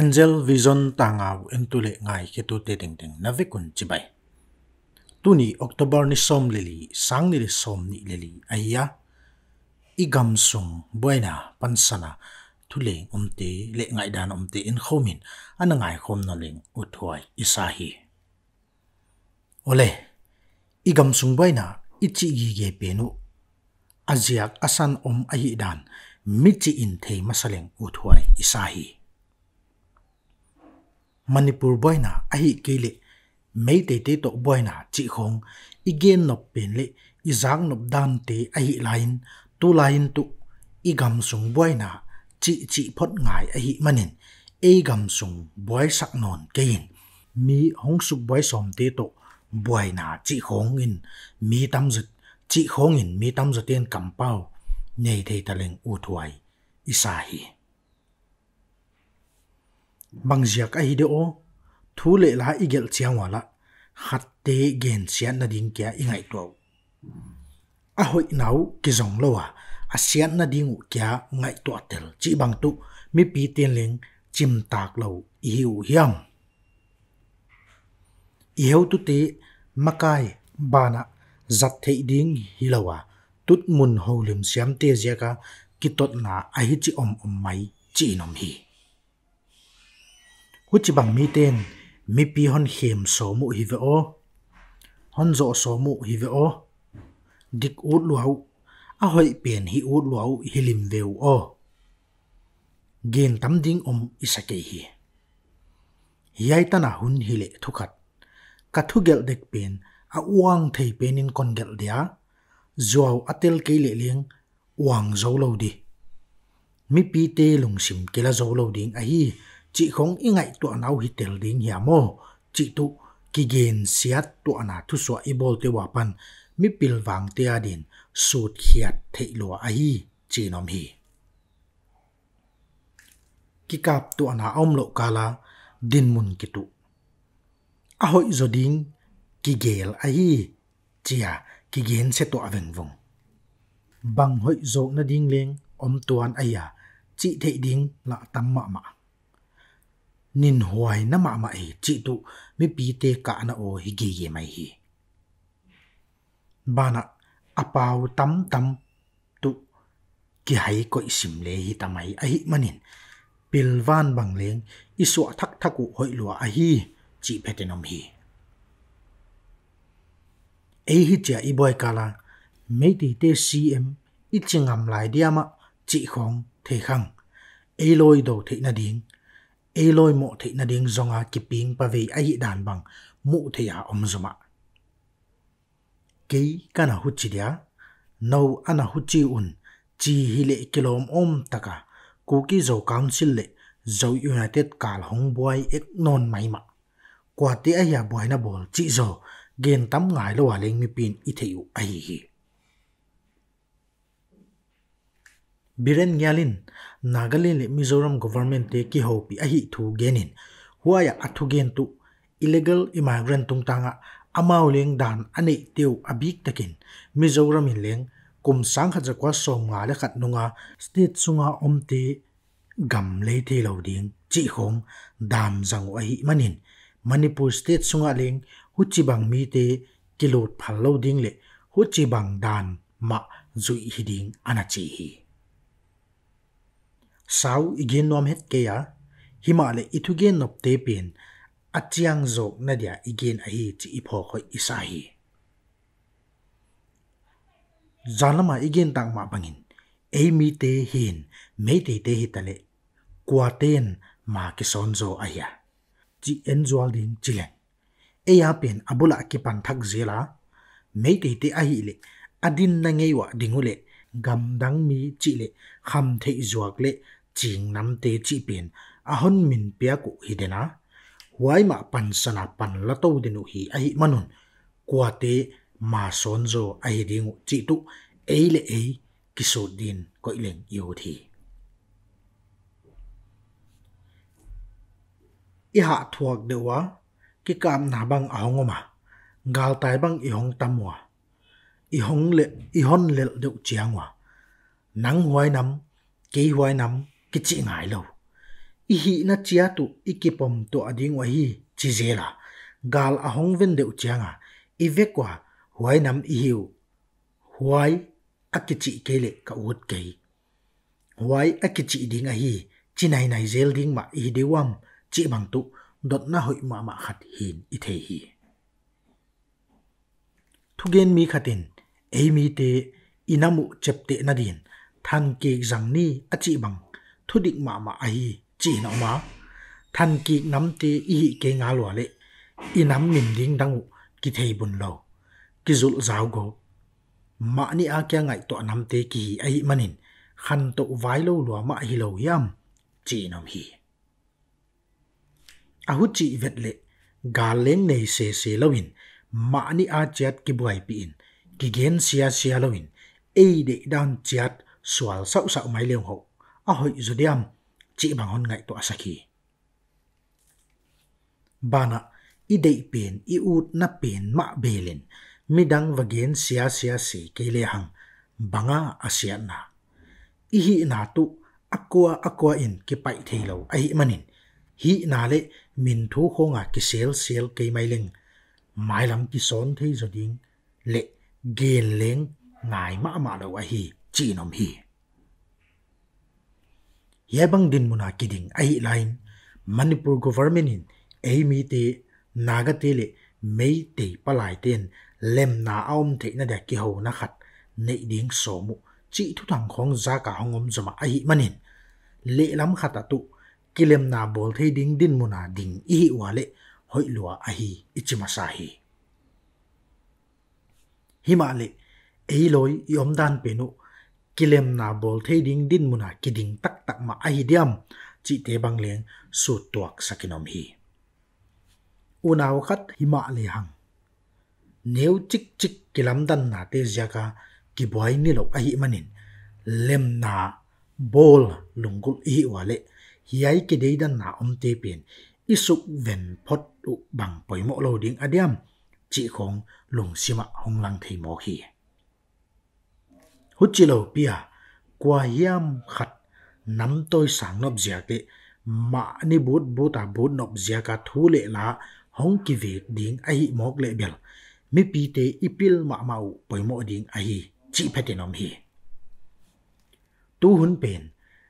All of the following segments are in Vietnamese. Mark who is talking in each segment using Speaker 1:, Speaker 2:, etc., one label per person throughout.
Speaker 1: angel vision ta ngau en tu le ngai ke tu te ding ding na ve kun chi bai tu ni october ni som le li sang ni le som ni le li aya i gam sum boina pansana thu le om te le ngai dan om te in khomin an ngai khom na leng u thuai isahi ole i gam sum boina ichi gi ge penu aziak asan om ahi dan mi chi in thei masaleng u thuai isahi manipur boina ahi keile mei te te to boina chi khong igen nop pen le izang nop dan te ahi lain tu lain tu igam sung boina chi chi phot ngai ahi manin e gam sung boi sak non kein mi hong suk boi som te to boina chi khong in mi tam zut chi khong in mi tam zuten kampau nei thei taling u thuai isahi bằng a hi de o thu le la ý gel chiang wala hat te gen sian na đình kya i ngai to a hoi nau ki zong lo à a sian na ding kya ngai to tel chi bang tu mi pi ten leng chim tak lo i hiu hiam i heu tu te makai bana zat thei ding hi lo à, tut mun ho lim siam te zia ka ki na a hi chi om om mai chi nom hi hu chỉ bằng mi tên mi pi hon khem số mu hi ve o hon rõ số mu hi ve o dik ut lu hau a hoi pian hi ut lu hau hi lim veu o gen tam ding om isake hi yai tana hun hi lệ thu thukat ka thu gel dek pen a uang thấy pen in con gel dia zuaw atel ke le leng uang zo lo di mi pi te lung sim ke la zo lo ding a hi chị không ý ngay tụa nào hít tel ding hià mô chị tu kỳ gen siat tụa na thu sọ i bol te wa pan mi pil vàng te a din sut khiat thei lo a chị nom hì. ki kap tụa na om lo kala din mun ki tu a hoi zo ding ki gel a hi chị à ki gen se tụa veng vong bằng hội zo na ding leng om tuan à, chị thei ding la tam mạ ma nin huai na ma ma e chi tu mi pi te ka na o hi gi ye mai hi bana apau tam tam tu ki hai ko isim le hi tamai a hi manin pilvan bang leng iswa thak thaku hoi lua a hi chi phetenom hi e hi cha i boy kala me ti te cm i chingam lai diama chi khong the khang e loi do the na ding e loi mo the na ding zonga à, ki ping pa ve ai dan bang mu the ya à, om zoma ke kana hu chi dia no ana hu chi un chi hi le kilom om taka ku ki zo council le zo united kal hong boy ek non mai ma à, kwa ti a ya boy na bol chi zo gen tam ngai lo wa leng mi pin i the u ai hi biren gyalin nagale le mizoram government te ki ho pi ahi thu genin huwa ya athu gen tu illegal immigrant tung tanga amao leng dan ane teu abik takin mizoram in leng kum sang kha kwa som nga le khat nunga state sunga om te gam le the lo ding chi khong dam jang wai manin manipur state sunga leng hu chi bang mi te kilot phal lo ding le hu chi bang dan ma zui hiding anachi hi ding ana hi sau igen nom het ke ya himale ithu gen nop te pin achiang zok na dia igen à. a hi chi ipho khoi isa hi zalama igen tang ma bangin eimi te hin me te te hi tale kwaten ma ki sonzo a ya chi enzual din chilen eya pen abula ki pan thak zela me te te a hi le adin na ngeiwa dingule gamdang mi chi le kham thei zuak le ching nam tế chi pin a à hon min pia ku hi dena huái mà pan sana pan la đến dinu hi a hi manun kwa te ma son zo a hi ding chi tu kí số e kiso din ko thì, y thi i ha thuak dewa cam nà băng bang a mà, gal tai băng i hong hòa, i hong lệ le hong lệ le deu hòa, nắng huai nam kỳ huai nam cái chị ngai lo i hi na chia tu i ki pom to ading wa hi chi zela gal a hong ven deu chianga i ve kwa huai nam i hiu huai a ki chị ke lệ ka uất ke huai a ki chị ding a hi chi nai nai zel ding ma i dewam chị bằng tu đột na hội ma ma khát hin i the hi gen mi khát khatin ei mi te inamu chấp chepte na din than kê jang ni chị bằng thu định mà mà ai chỉ nó mà thân kỳ nắm tê y cái ngã lùa lệ ý nắm mình đinh đăng kỳ thầy bùn lầu kỳ dụ giáo gỗ mà ni a kia ngại tọa nắm tê kỳ ai manin khăn tụ vái lâu lùa mà hi lâu yam chỉ nó hi a hút chị vẹt lệ gà lên này xê xê lâu in mà ni a chết kỳ bùi bị in kỳ ghen xia xia lâu in ai để đàn chết xoal sạo sạo máy liều hậu À a hoi chi bang hon ngai to asaki bana i dei pen i ut na pen ma belin midang vagen sia sia se kele hang banga asia na i hi na tu akwa akwa in ki pai thelo ai manin hi na le min thu khonga ki sel sel ke mai leng mai lam ki son thei zoding le gen leng ngai ma ma lo a hi chi nom hi yebang din muna kiding ai lain manipur government in ai mi te naga te le mei te palai ten lem na aom te na da ki ho na khat nei ding so mu chi thu thang khong za ka hongom zoma ai manin le lam khata tu kilem na bol the ding din muna ding i wa hoi lua a hi ichima hi hima le ei loi yom dan penu kilem na bol thei ding din muna kiding tak tak ma ahi diam chi te bang leng su tuak sakinom hi unaw khat hima le hang nếu chích chích kilam dan na te jaka ki boy nilo lo ahi manin lem na bol lungul i wale hiai ki dei dan na om te pen isuk ven pot u bang poimo lo ding adiam chỉ khong lùng sima hong lang thei mo hi hút chi lâu bia qua yam khát nắm tôi sáng nộp giặc lệ mà ni bút bút ta bút nộp giặc cả thu lệ lá hong kỳ về điện ai mọc lệ bèl mi pi tế ipil ma mau poi mo điện ai chỉ phải tên ông hi tu hun bền,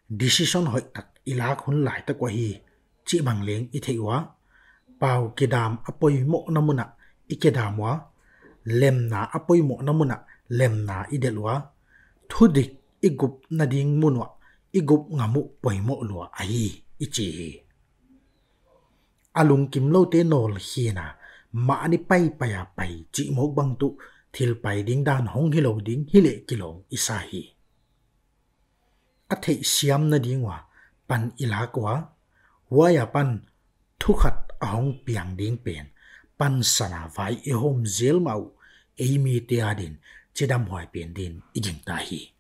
Speaker 1: decision hội hoi tak ila khun lai ta kwa hi chi bang leng i thei wa pau kedam apoi mo namuna ikedam wa lemna apoi mo namuna lemna quá thu địch i gup na ding mu no i gup nga mu poi mo lo a à, hi i chi hi alung kim lo te nol hi na mà anh pai pai a pai chỉ mo bang tụ thì pai ding dan hong hi lo ding hi lệ ki long i sa hi a thei siam na ding wa pan ila quá wa ya pan thu khat a biang piang ding pen pan sana vai e hom zel mau ấy mi te adin chỉ đam hoài biển đến i jing ta hi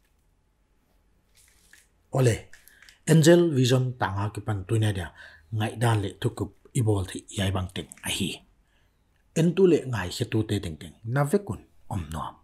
Speaker 1: ole angel vision tặng ha ki pan tu ne da ngai dan lệ thu kup i bol thi yai bang teng a hi en tu le ngai he tu te teng teng na ve kun om nom